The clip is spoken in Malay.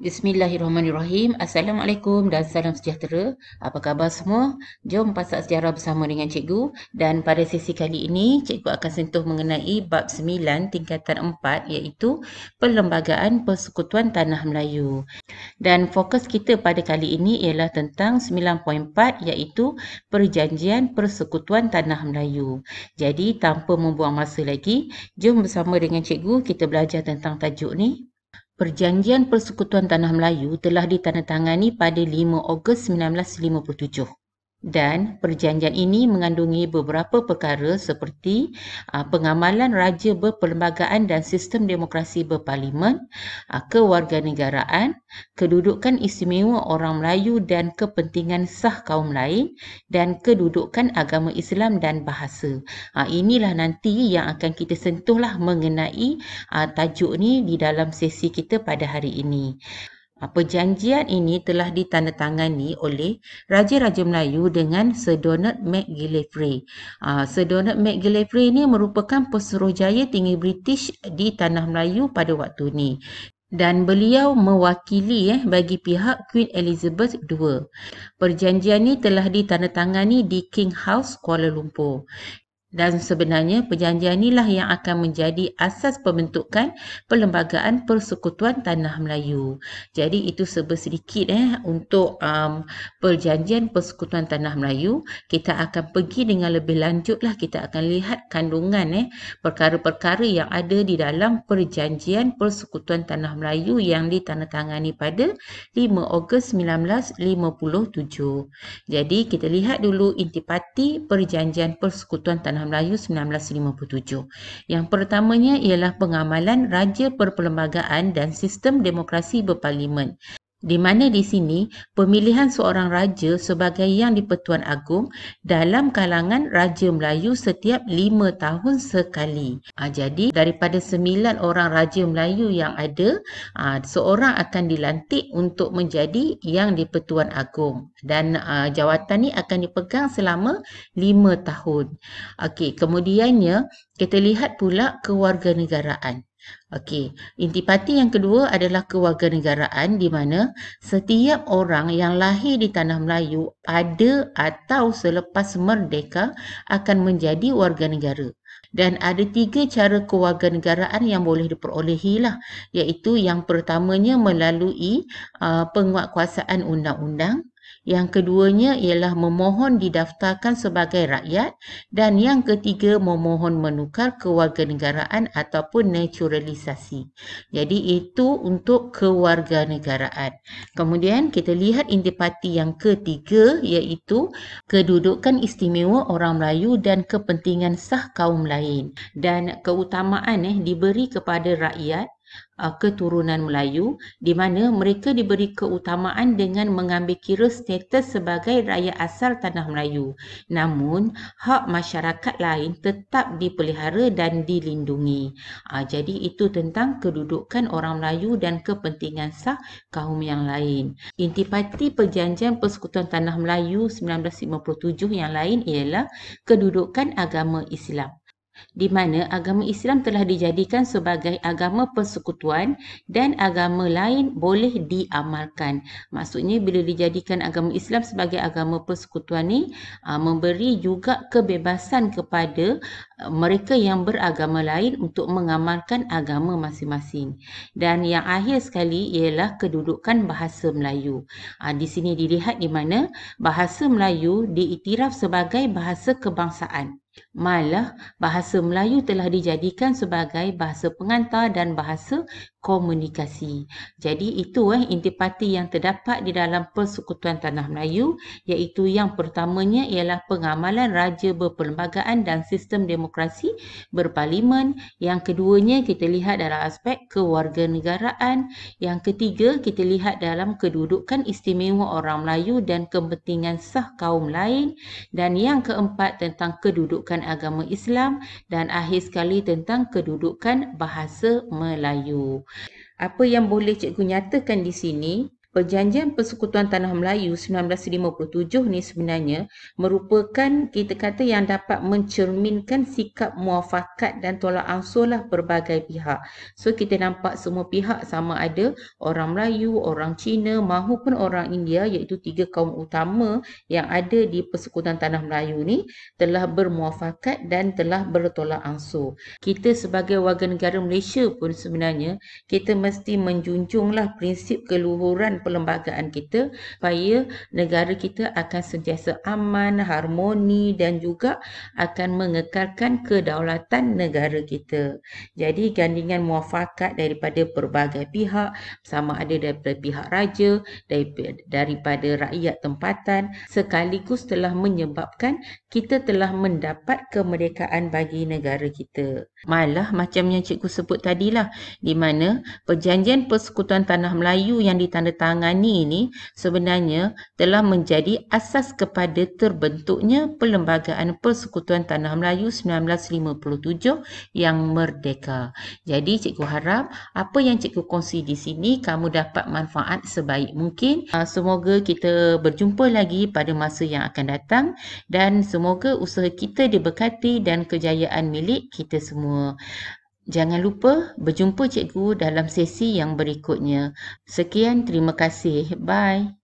Bismillahirrahmanirrahim. Assalamualaikum dan salam sejahtera. Apa khabar semua? Jom pasak sejarah bersama dengan cikgu. Dan pada sesi kali ini, cikgu akan sentuh mengenai bab 9 tingkatan 4 iaitu Perlembagaan Persekutuan Tanah Melayu. Dan fokus kita pada kali ini ialah tentang 9.4 iaitu Perjanjian Persekutuan Tanah Melayu. Jadi tanpa membuang masa lagi, jom bersama dengan cikgu kita belajar tentang tajuk ni. Perjanjian Persekutuan Tanah Melayu telah ditandatangani pada 5 Ogos 1957 dan perjanjian ini mengandungi beberapa perkara seperti pengamalan raja berperlembagaan dan sistem demokrasi berparlimen, kewarganegaraan, kedudukan istimewa orang Melayu dan kepentingan sah kaum lain dan kedudukan agama Islam dan bahasa. Inilah nanti yang akan kita sentuhlah mengenai tajuk ni di dalam sesi kita pada hari ini. Perjanjian ini telah ditandatangani oleh Raja-Raja Melayu dengan Sir Donald McGillivray. Ah, Sir Donald McGillivray ini merupakan peseru jaya tinggi British di Tanah Melayu pada waktu ini. Dan beliau mewakili eh, bagi pihak Queen Elizabeth II. Perjanjian ini telah ditandatangani di King House, Kuala Lumpur. Dan sebenarnya perjanjian inilah yang akan menjadi asas pembentukan Perlembagaan Persekutuan Tanah Melayu. Jadi itu sebes sedikit eh untuk um, perjanjian Persekutuan Tanah Melayu. Kita akan pergi dengan lebih lanjut lah kita akan lihat kandungan eh perkara-perkara yang ada di dalam perjanjian Persekutuan Tanah Melayu yang ditandatangani pada 5 Ogos 1957. Jadi kita lihat dulu intipati perjanjian Persekutuan Tanah Tanah Melayu 1957. Yang pertamanya ialah pengamalan Raja Perperlembagaan dan Sistem Demokrasi Berparlimen di mana di sini pemilihan seorang raja sebagai yang dipertuan agung dalam kalangan raja Melayu setiap lima tahun sekali. Ha, jadi daripada sembilan orang raja Melayu yang ada, ha, seorang akan dilantik untuk menjadi yang dipertuan agung dan ha, jawatan ini akan dipegang selama lima tahun. Okey, kemudiannya kita lihat pula kewarganegaraan. Okey, intipati yang kedua adalah kewarganegaraan di mana setiap orang yang lahir di tanah Melayu pada atau selepas merdeka akan menjadi warga negara. Dan ada tiga cara kewarganegaraan yang boleh diperolehilah iaitu yang pertamanya melalui uh, penguatkuasaan undang-undang, yang keduanya ialah memohon didaftarkan sebagai rakyat dan yang ketiga memohon menukar kewarganegaraan ataupun naturalisasi. Jadi itu untuk kewarganegaraan. Kemudian kita lihat intipati yang ketiga iaitu kedudukan istimewa orang Melayu dan kepentingan sah kaum lain dan keutamaan eh diberi kepada rakyat uh, keturunan Melayu di mana mereka diberi keutamaan dengan mengambil kira status sebagai rakyat asal tanah Melayu. Namun, hak masyarakat lain tetap dipelihara dan dilindungi. Uh, jadi itu tentang kedudukan orang Melayu dan kepentingan sah kaum yang lain. Intipati Perjanjian Persekutuan Tanah Melayu 1957 yang lain ialah kedudukan agama Islam di mana agama Islam telah dijadikan sebagai agama persekutuan dan agama lain boleh diamalkan. Maksudnya bila dijadikan agama Islam sebagai agama persekutuan ni ah, memberi juga kebebasan kepada mereka yang beragama lain untuk mengamalkan agama masing-masing. Dan yang akhir sekali ialah kedudukan bahasa Melayu. Ah, di sini dilihat di mana bahasa Melayu diiktiraf sebagai bahasa kebangsaan. Malah bahasa Melayu telah dijadikan sebagai bahasa pengantar dan bahasa komunikasi. Jadi itu eh intipati yang terdapat di dalam persekutuan tanah Melayu iaitu yang pertamanya ialah pengamalan raja berperlembagaan dan sistem demokrasi demokrasi berparlimen. Yang keduanya kita lihat dalam aspek kewarganegaraan. Yang ketiga kita lihat dalam kedudukan istimewa orang Melayu dan kepentingan sah kaum lain. Dan yang keempat tentang kedudukan agama Islam dan akhir sekali tentang kedudukan bahasa Melayu. Apa yang boleh cikgu nyatakan di sini Perjanjian Persekutuan Tanah Melayu 1957 ni sebenarnya merupakan kita kata yang dapat mencerminkan sikap muafakat dan tolak ansur lah berbagai pihak. So kita nampak semua pihak sama ada orang Melayu, orang Cina mahupun orang India iaitu tiga kaum utama yang ada di Persekutuan Tanah Melayu ni telah bermuafakat dan telah bertolak ansur. Kita sebagai warga negara Malaysia pun sebenarnya kita mesti menjunjunglah prinsip keluhuran perlembagaan kita supaya negara kita akan sentiasa aman, harmoni dan juga akan mengekalkan kedaulatan negara kita. Jadi gandingan muafakat daripada berbagai pihak sama ada daripada pihak raja, daripada rakyat tempatan sekaligus telah menyebabkan kita telah mendapat kemerdekaan bagi negara kita. Malah macam yang cikgu sebut tadilah di mana perjanjian persekutuan tanah Melayu yang ditandatangani ditangani ini sebenarnya telah menjadi asas kepada terbentuknya Perlembagaan Persekutuan Tanah Melayu 1957 yang merdeka. Jadi cikgu harap apa yang cikgu kongsi di sini kamu dapat manfaat sebaik mungkin. Ah, semoga kita berjumpa lagi pada masa yang akan datang dan semoga usaha kita diberkati dan kejayaan milik kita semua. Jangan lupa berjumpa cikgu dalam sesi yang berikutnya. Sekian, terima kasih. Bye.